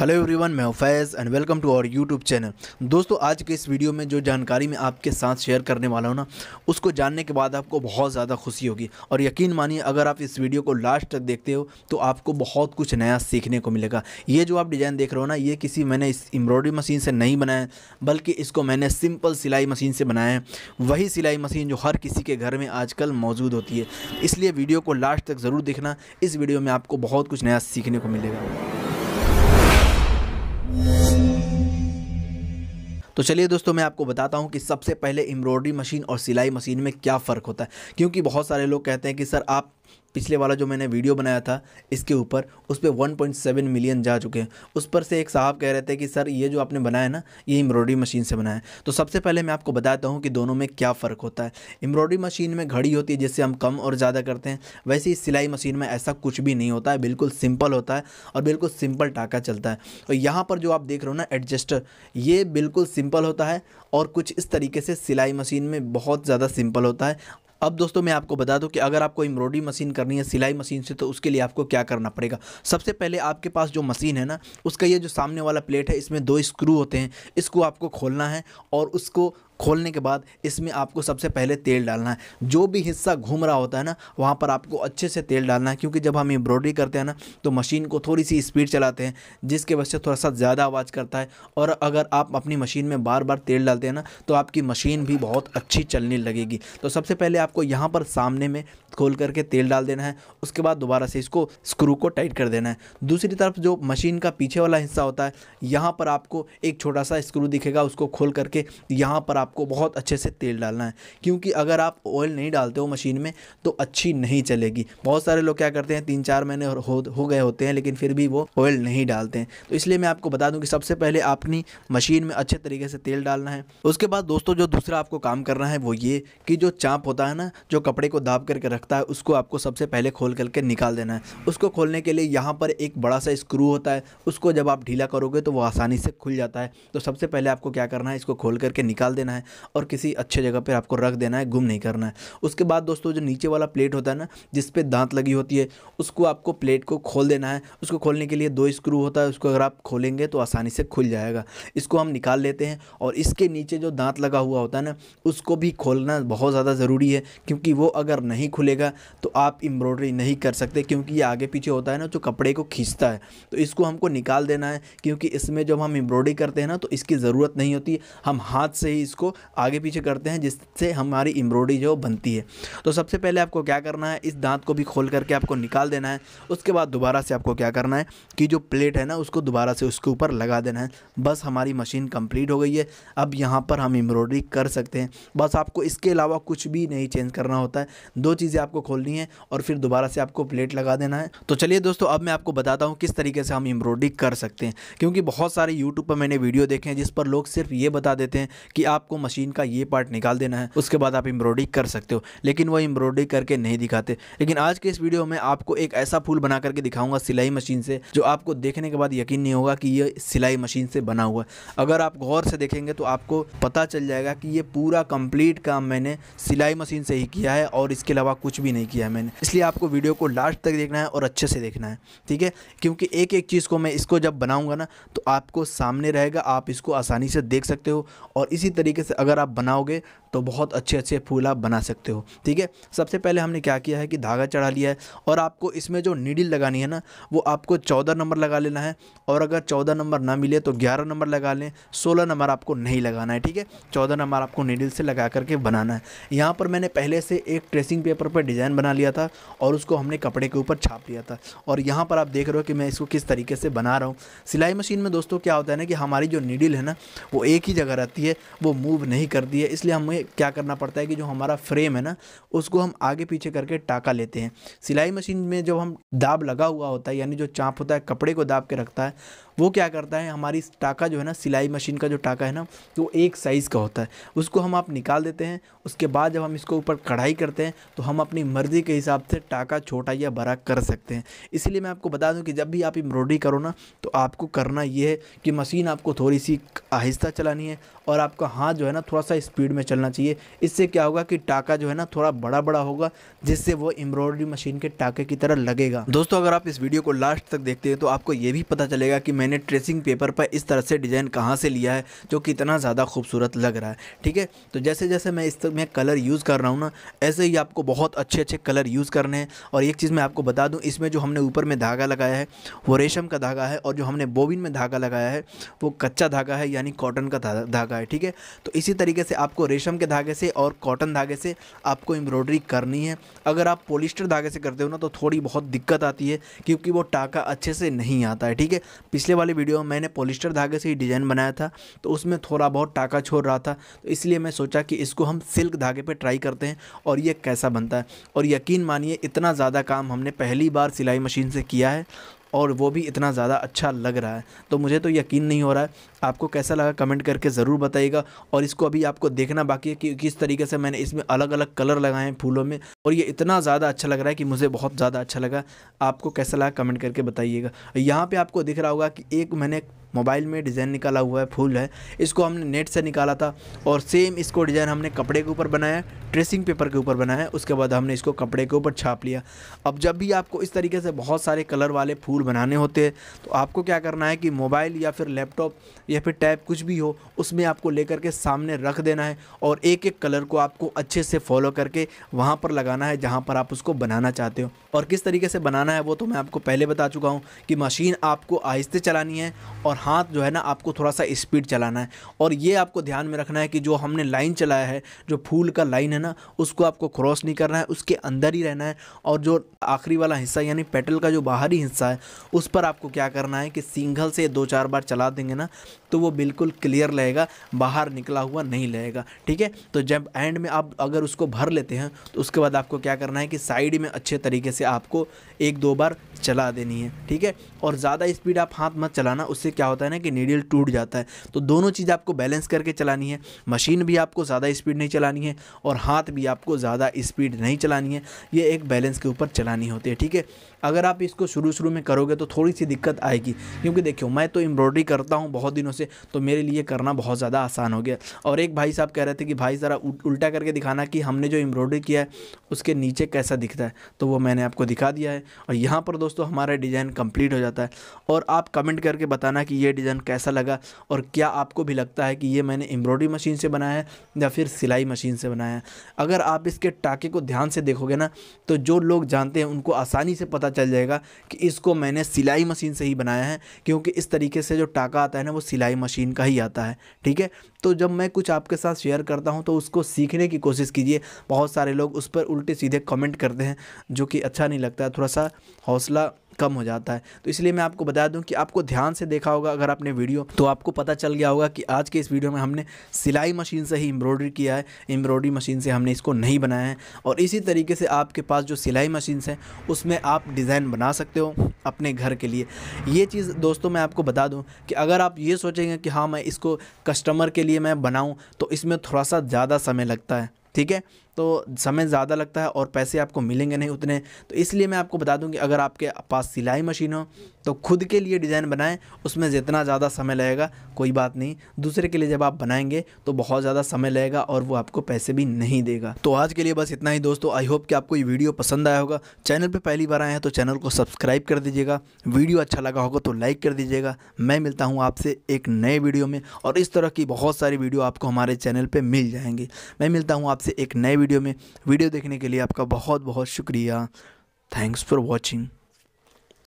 hello everyone मैं Faiz and welcome to our YouTube channel दोस्तों आज के इस वीडियो में जो जानकारी मैं आपके साथ शेयर करने वाला हूँ ना उसको जानने के बाद आपको बहुत ज़्यादा खुशी होगी और यकीन मानिए अगर आप इस वीडियो को लास्ट तक देखते हो तो आपको बहुत कुछ नया सीखने को मिलेगा ये जो आप डिज़ाइन देख रहे हो ना ये किसी मैंने इस एम्ब्रॉयडरी मशीन से नहीं बनाया बल्कि इसको मैंने सिंपल सिलाई मशीन से बनाया है वही सिलाई मशीन जो हर किसी के घर में आजकल मौजूद होती है इसलिए वीडियो को लास्ट तक ज़रूर देखना इस वीडियो में आपको बहुत कुछ नया सीखने को मिलेगा तो चलिए दोस्तों मैं आपको बताता हूँ कि सबसे पहले एम्ब्रॉयडरी मशीन और सिलाई मशीन में क्या फ़र्क होता है क्योंकि बहुत सारे लोग कहते हैं कि सर आप पिछले वाला जो मैंने वीडियो बनाया था इसके ऊपर उस पर सेवन मिलियन जा चुके हैं उस पर से एक साहब कह रहे थे कि सर ये जो आपने बनाया ना ये एम्ब्रॉयडरी मशीन से बनाया तो सबसे पहले मैं आपको बताता हूँ कि दोनों में क्या फ़र्क होता है एम्ब्रॉयडरी मशीन में घड़ी होती है जिससे हम कम और ज़्यादा करते हैं वैसे ही सिलाई मशीन में ऐसा कुछ भी नहीं होता है बिल्कुल सिंपल होता है और बिल्कुल सिंपल टाका चलता है और यहाँ पर जो आप देख रहे हो ना एडजस्टर ये बिल्कुल सिंपल होता है और कुछ इस तरीके से सिलाई मशीन में बहुत ज़्यादा सिंपल होता है अब दोस्तों मैं आपको बता दूं कि अगर आपको एम्ब्रॉयडरी मशीन करनी है सिलाई मशीन से तो उसके लिए आपको क्या करना पड़ेगा सबसे पहले आपके पास जो मशीन है ना उसका ये जो सामने वाला प्लेट है इसमें दो स्क्रू होते हैं इसको आपको खोलना है और उसको खोलने के बाद इसमें आपको सबसे पहले तेल डालना है जो भी हिस्सा घूम रहा होता है ना वहाँ पर आपको अच्छे से तेल डालना है क्योंकि जब हम एम्ब्रॉयडरी करते हैं ना तो मशीन को थोड़ी सी स्पीड चलाते हैं जिसके वजह से थोड़ा सा ज़्यादा आवाज़ करता है और अगर आप अपनी मशीन में बार बार तेल डालते हैं ना तो आपकी मशीन भी बहुत अच्छी चलने लगेगी तो सबसे पहले आपको यहाँ पर सामने में खोल करके तेल डाल देना है उसके बाद दोबारा से इसको स्क्रू को टाइट कर देना है दूसरी तरफ जो मशीन का पीछे वाला हिस्सा होता है यहाँ पर आपको एक छोटा सा स्क्रू दिखेगा उसको खोल करके यहाँ पर आप आपको बहुत अच्छे से तेल डालना है क्योंकि अगर आप ऑयल नहीं डालते हो मशीन में तो अच्छी नहीं चलेगी बहुत सारे लोग क्या करते हैं तीन चार महीने हो, हो गए होते हैं लेकिन फिर भी वो ऑयल नहीं डालते हैं तो इसलिए मैं आपको बता दूँ कि सबसे पहले अपनी मशीन में अच्छे तरीके से तेल डालना है उसके बाद दोस्तों जो दूसरा आपको काम करना है वो ये कि जो चाँप होता है ना जो कपड़े को दाब करके रखता है उसको आपको सबसे पहले खोल करके निकाल देना है उसको खोलने के लिए यहाँ पर एक बड़ा सा स्क्रू होता है उसको जब आप ढीला करोगे तो वो आसानी से खुल जाता है तो सबसे पहले आपको क्या करना है इसको खोल करके निकाल देना है है और किसी अच्छे जगह पर आपको रख देना है गुम नहीं करना है उसके बाद दोस्तों जो नीचे वाला प्लेट होता है ना जिस पर दांत लगी होती है उसको आपको प्लेट को खोल देना है उसको खोलने के लिए दो स्क्रू होता है उसको अगर आप खोलेंगे तो आसानी से खुल जाएगा इसको हम निकाल लेते हैं और इसके नीचे जो दांत लगा हुआ होता है ना उसको भी खोलना बहुत ज़्यादा ज़रूरी है क्योंकि वो अगर नहीं खुलेगा तो आप एम्ब्रॉयडरी नहीं कर सकते क्योंकि ये आगे पीछे होता है ना जो कपड़े को खींचता है तो इसको हमको निकाल देना है क्योंकि इसमें जब हम एम्ब्रॉयडरी करते हैं ना तो इसकी ज़रूरत नहीं होती हम हाथ से ही इसको आगे पीछे करते हैं जिससे हमारी एम्ब्रॉयडरी जो बनती है तो सबसे पहले आपको क्या करना है इस दांत को भी खोल करके आपको निकाल देना है उसके बाद दोबारा से आपको क्या करना है कि जो प्लेट है ना उसको दोबारा से उसके ऊपर लगा देना है बस हमारी मशीन कंप्लीट हो गई है अब यहाँ पर हम एम्ब्रॉयडरी कर सकते हैं बस आपको इसके अलावा कुछ भी नहीं चेंज करना होता है दो चीज़ें आपको खोलनी है और फिर दोबारा से आपको प्लेट लगा देना है तो चलिए दोस्तों अब मैं आपको बताता हूँ किस तरीके से हम एम्ब्रॉयडरी कर सकते हैं क्योंकि बहुत सारे यूट्यूब पर मैंने वीडियो देखे हैं जिस पर लोग सिर्फ ये बता देते हैं कि आपको मशीन का ये पार्ट निकाल देना है उसके बाद आप एम्ब्रॉयडरी कर सकते हो लेकिन वो एम्ब्रॉयडरी करके नहीं दिखाते लेकिन आज के इस वीडियो में आपको एक ऐसा फूल बना करके दिखाऊंगा सिलाई मशीन से जो आपको देखने के बाद यकीन नहीं होगा कि ये सिलाई मशीन से बना हुआ है अगर आप गौर से देखेंगे तो आपको पता चल जाएगा कि ये पूरा कंप्लीट काम मैंने सिलाई मशीन से ही किया है और इसके अलावा कुछ भी नहीं किया है मैंने इसलिए आपको वीडियो को लास्ट तक देखना है और अच्छे से देखना है ठीक है क्योंकि एक एक चीज़ को मैं इसको जब बनाऊँगा ना तो आपको सामने रहेगा आप इसको आसानी से देख सकते हो और इसी तरीके से से अगर आप बनाओगे तो बहुत अच्छे अच्छे फूल आप बना सकते हो ठीक है सबसे पहले हमने क्या किया है कि धागा चढ़ा लिया है और आपको इसमें जो नीडिल लगानी है ना वो आपको चौदह नंबर लगा लेना है और अगर चौदह नंबर ना मिले तो ग्यारह नंबर लगा लें सोलह नंबर आपको नहीं लगाना है ठीक है चौदह नंबर आपको नीडिल से लगा करके बनाना है यहाँ पर मैंने पहले से एक ट्रेसिंग पेपर पर डिज़ाइन बना लिया था और उसको हमने कपड़े के ऊपर छाप लिया था और यहाँ पर आप देख रहे हो कि मैं इसको किस तरीके से बना रहा हूँ सिलाई मशीन में दोस्तों क्या होता है ना कि हमारी जो नीडिल है ना वो एक ही जगह रहती है वो मूव नहीं करती है इसलिए हमें क्या करना पड़ता है कि जो हमारा फ्रेम है ना उसको हम आगे पीछे करके टाका लेते हैं सिलाई मशीन में जब हम दाब लगा हुआ होता है यानी जो चाँप होता है कपड़े को दाब के रखता है वो क्या करता है हमारी टाका जो है ना सिलाई मशीन का जो टाका है ना वो एक साइज़ का होता है उसको हम आप निकाल देते हैं उसके बाद जब हम इसको ऊपर कढ़ाई करते हैं तो हम अपनी मर्ज़ी के हिसाब से टाका छोटा या बड़ा कर सकते हैं इसलिए मैं आपको बता दूँ कि जब भी आप एम्ब्रॉयडरी करो ना तो आपको करना ये है कि मशीन आपको थोड़ी सी आहिस्ता चलानी है और आपका हाथ जो है ना थोड़ा सा स्पीड में चलना चाहिए इससे क्या होगा कि टाका जो है ना थोड़ा बड़ा बड़ा होगा जिससे वो एम्ब्रॉयडरी मशीन के टाके की तरह लगेगा दोस्तों अगर आप इस वीडियो को लास्ट तक देखते हैं तो आपको ये भी पता चलेगा कि मैं मैंने ट्रेसिंग पेपर पर इस तरह से डिज़ाइन कहाँ से लिया है जो कितना ज़्यादा खूबसूरत लग रहा है ठीक है तो जैसे जैसे मैं इस में कलर यूज़ कर रहा हूँ ना ऐसे ही आपको बहुत अच्छे अच्छे कलर यूज़ करने हैं और एक चीज़ मैं आपको बता दूँ इसमें जो हमने ऊपर में धागा लगाया है वो रेशम का धागा है और जो हमने बोबिन में धागा लगाया है वो कच्चा धागा है यानी कॉटन का धागा है ठीक है तो इसी तरीके से आपको रेशम के धागे से और कॉटन धागे से आपको एम्ब्रॉयडरी करनी है अगर आप पोलिस्टर धागे से करते हो ना तो थोड़ी बहुत दिक्कत आती है क्योंकि वो टाका अच्छे से नहीं आता है ठीक है पिछले वाली वीडियो में मैंने पोलिस्टर धागे से ही डिज़ाइन बनाया था तो उसमें थोड़ा बहुत टाका छोड़ रहा था तो इसलिए मैं सोचा कि इसको हम सिल्क धागे पर ट्राई करते हैं और ये कैसा बनता है और यकीन मानिए इतना ज़्यादा काम हमने पहली बार सिलाई मशीन से किया है और वो भी इतना ज़्यादा अच्छा लग रहा है तो मुझे तो यकीन नहीं हो रहा है आपको कैसा लगा कमेंट करके ज़रूर बताइएगा और इसको अभी आपको देखना बाकी है कि किस तरीके से मैंने इसमें अलग अलग कलर लगाए हैं फूलों में और ये इतना ज़्यादा अच्छा लग रहा है कि मुझे बहुत ज़्यादा अच्छा लगा आपको कैसा लगा कमेंट करके बताइएगा यहाँ पर आपको दिख रहा होगा कि एक मैंने मोबाइल में डिज़ाइन निकाला हुआ है फूल है इसको हमने नेट से निकाला था और सेम इसको डिज़ाइन हमने कपड़े के ऊपर बनाया ट्रेसिंग पेपर के ऊपर बनाया उसके बाद हमने इसको कपड़े के ऊपर छाप लिया अब जब भी आपको इस तरीके से बहुत सारे कलर वाले फूल बनाने होते हैं तो आपको क्या करना है कि मोबाइल या फिर लैपटॉप या फिर टैब कुछ भी हो उसमें आपको ले करके सामने रख देना है और एक एक कलर को आपको अच्छे से फॉलो करके वहाँ पर लगाना है जहाँ पर आप उसको बनाना चाहते हो और किस तरीके से बनाना है वो तो मैं आपको पहले बता चुका हूँ कि मशीन आपको आहिस्ते चलानी है और हाथ जो है ना आपको थोड़ा सा स्पीड चलाना है और ये आपको ध्यान में रखना है कि जो हमने लाइन चलाया है जो फूल का लाइन है ना उसको आपको क्रॉस नहीं करना है उसके अंदर ही रहना है और जो आखिरी वाला हिस्सा यानी पेटल का जो बाहरी हिस्सा है उस पर आपको क्या करना है कि सिंगल से दो चार बार चला देंगे ना तो वो बिल्कुल क्लियर रहेगा बाहर निकला हुआ नहीं रहेगा ठीक है तो जब एंड में आप अगर उसको भर लेते हैं तो उसके बाद आपको क्या करना है कि साइड में अच्छे तरीके से आपको एक दो बार चला देनी है ठीक है और ज़्यादा स्पीड आप हाथ मत चलाना उससे क्या होता है ना कि नीडल टूट जाता है तो दोनों चीज़ आपको बैलेंस करके चलानी है मशीन भी आपको ज़्यादा स्पीड नहीं चलानी है और हाथ भी आपको ज़्यादा स्पीड नहीं चलानी है ये एक बैलेंस के ऊपर चलानी होती है ठीक है अगर आप इसको शुरू शुरू में करोगे तो थोड़ी सी दिक्कत आएगी क्योंकि देखियो मैं तो एम्ब्रॉयडरी करता हूँ बहुत दिनों से तो मेरे लिए करना बहुत ज़्यादा आसान हो गया और एक भाई साहब कह रहे थे कि भाई ज़रा उल्टा करके दिखाना कि हमने जो एम्ब्रॉयडरी किया है उसके नीचे कैसा दिखता है तो वो मैंने आपको दिखा दिया है और यहाँ पर दोस्तों हमारा डिज़ाइन कम्प्लीट हो जाता है और आप कमेंट करके बताना कि ये डिज़ाइन कैसा लगा और क्या आपको भी लगता है कि ये मैंने एम्ब्रॉयडरी मशीन से बनाया है या फिर सिलाई मशीन से बनाया है अगर आप इसके टाके को ध्यान से देखोगे ना तो जो लोग जानते हैं उनको आसानी से पता पता चल जाएगा कि इसको मैंने सिलाई मशीन से ही बनाया है क्योंकि इस तरीके से जो टाका आता है ना वो सिलाई मशीन का ही आता है ठीक है तो जब मैं कुछ आपके साथ शेयर करता हूँ तो उसको सीखने की कोशिश कीजिए बहुत सारे लोग उस पर उल्टे सीधे कमेंट करते हैं जो कि अच्छा नहीं लगता थोड़ा सा हौसला कम हो जाता है तो इसलिए मैं आपको बता दूं कि आपको ध्यान से देखा होगा अगर आपने वीडियो तो आपको पता चल गया होगा कि आज के इस वीडियो में हमने सिलाई मशीन से ही एम्ब्रॉयडरी किया है एम्ब्रॉयडरी मशीन से हमने इसको नहीं बनाया है और इसी तरीके से आपके पास जो सिलाई मशीन है उसमें आप डिज़ाइन बना सकते हो अपने घर के लिए ये चीज़ दोस्तों मैं आपको बता दूँ कि अगर आप ये सोचेंगे कि हाँ मैं इसको कस्टमर के लिए मैं बनाऊँ तो इसमें थोड़ा सा ज़्यादा समय लगता है ठीक है तो समय ज़्यादा लगता है और पैसे आपको मिलेंगे नहीं उतने तो इसलिए मैं आपको बता दूं कि अगर आपके पास सिलाई मशीन हो तो खुद के लिए डिज़ाइन बनाएं उसमें जितना ज़्यादा समय लगेगा कोई बात नहीं दूसरे के लिए जब आप बनाएंगे तो बहुत ज़्यादा समय लगेगा और वो आपको पैसे भी नहीं देगा तो आज के लिए बस इतना ही दोस्तों आई होप कि आपको ये वीडियो पसंद आया होगा चैनल पर पहली बार आए हैं तो चैनल को सब्सक्राइब कर दीजिएगा वीडियो अच्छा लगा होगा तो लाइक कर दीजिएगा मैं मिलता हूँ आपसे एक नए वीडियो में और इस तरह की बहुत सारी वीडियो आपको हमारे चैनल पर मिल जाएंगी मैं मिलता हूँ आपसे एक नए वीडियो वीडियो में वीडियो देखने के लिए आपका बहुत बहुत शुक्रिया थैंक्स फॉर वॉचिंग